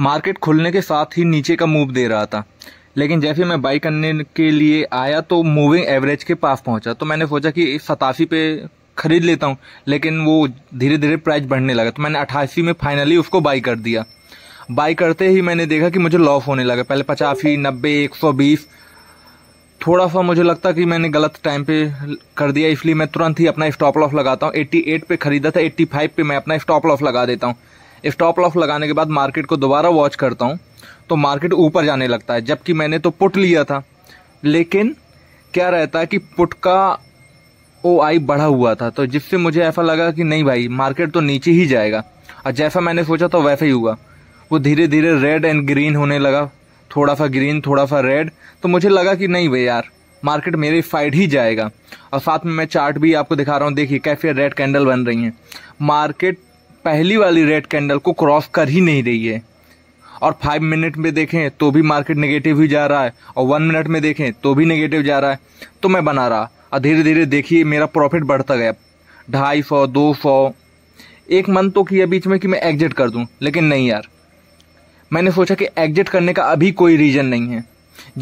market खुलने के साथ ही नीचे का मूव दे रहा था लेकिन जैसे मैं बाई करने के लिए आया तो मूविंग एवरेज के पास पहुंचा तो मैंने सोचा कि सतासी पे खरीद लेता हूं लेकिन वो धीरे धीरे प्राइस बढ़ने लगा तो मैंने अट्ठासी में फाइनली उसको बाई कर दिया बाई करते ही मैंने देखा कि मुझे लॉस होने लगा पहले पचासी नब्बे एक सौ बीस थोड़ा सा मुझे लगता कि मैंने गलत टाइम पे कर दिया इसलिए मैं तुरंत ही अपना स्टॉप लॉस लगाता हूँ 88 पे खरीदा था 85 पे मैं अपना स्टॉप लॉस लगा देता हूँ स्टॉप लॉस लगाने के बाद मार्केट को दोबारा वॉच करता हूँ तो मार्केट ऊपर जाने लगता है जबकि मैंने तो पुट लिया था लेकिन क्या रहता है कि पुट का ओ आई बढ़ा हुआ था तो जिससे मुझे ऐसा लगा कि नहीं भाई मार्केट तो नीचे ही जाएगा और जैसा मैंने सोचा तो वैसा ही हुआ वो धीरे धीरे रेड एंड ग्रीन होने लगा थोड़ा सा ग्रीन थोड़ा सा रेड तो मुझे लगा कि नहीं भाई यार मार्केट मेरे साइड ही जाएगा और साथ में मैं चार्ट भी आपको दिखा रहा हूँ देखिए कैफे रेड कैंडल बन रही हैं मार्केट पहली वाली रेड कैंडल को क्रॉस कर ही नहीं रही है और फाइव मिनट में देखें तो भी मार्केट नेगेटिव ही जा रहा है और वन मिनट में देखें तो भी नेगेटिव जा रहा है तो मैं बना रहा और धीरे धीरे देखिए मेरा प्रॉफिट बढ़ता गया ढाई सौ दो सौ एक मन तो किया बीच में कि मैं एग्जिट कर दूं लेकिन नहीं यार मैंने सोचा कि एग्जिट करने का अभी कोई रीज़न नहीं है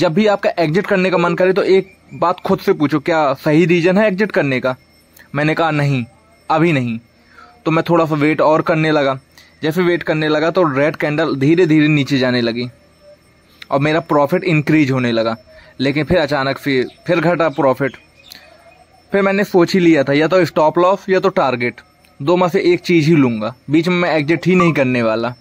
जब भी आपका एग्जिट करने का मन करे तो एक बात खुद से पूछो क्या सही रीज़न है एग्जिट करने का मैंने कहा नहीं अभी नहीं तो मैं थोड़ा सा वेट और करने लगा जैसे वेट करने लगा तो रेड कैंडल धीरे धीरे नीचे जाने लगी और मेरा प्रॉफिट इंक्रीज होने लगा लेकिन फिर अचानक फिर फिर घटा प्रॉफिट फिर मैंने सोच ही लिया था या तो स्टॉप लॉस या तो टारगेट दो में से एक चीज़ ही लूँगा बीच में मैं एग्जिट ही नहीं करने वाला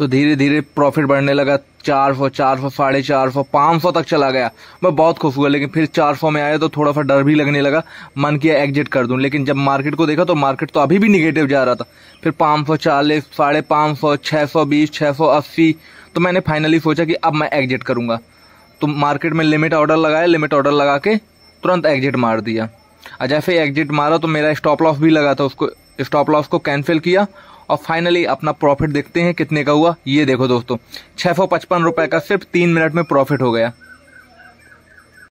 तो धीरे धीरे प्रॉफिट बढ़ने लगा चार सौ चार सौ साढ़े चार सौ पाँच सौ तक चला गया मैं बहुत खुश हुआ लेकिन फिर चार सौ में आया तो थोड़ा सा डर भी लगने लगा मन किया एग्जिट कर दूं लेकिन जब मार्केट को देखा तो मार्केट तो अभी भी निगेटिव जा रहा था फिर पाँच सौ चालीस साढ़े पाँच सौ छः सौ बीस छः सौ अस्सी तो मैंने फाइनली सोचा कि अब मैं एग्जिट करूँगा तो मार्केट में लिमिट ऑर्डर लगाया लिमिट ऑर्डर लगा के तुरंत एग्जिट मार दिया जैसे अच्छा, एग्जिट मारा तो मेरा स्टॉप लॉस भी लगा था उसको स्टॉप लॉस को कैंसिल किया और फाइनली अपना प्रॉफिट देखते हैं कितने का हुआ ये देखो दोस्तों छः सौ पचपन रुपये का सिर्फ तीन मिनट में प्रॉफिट हो गया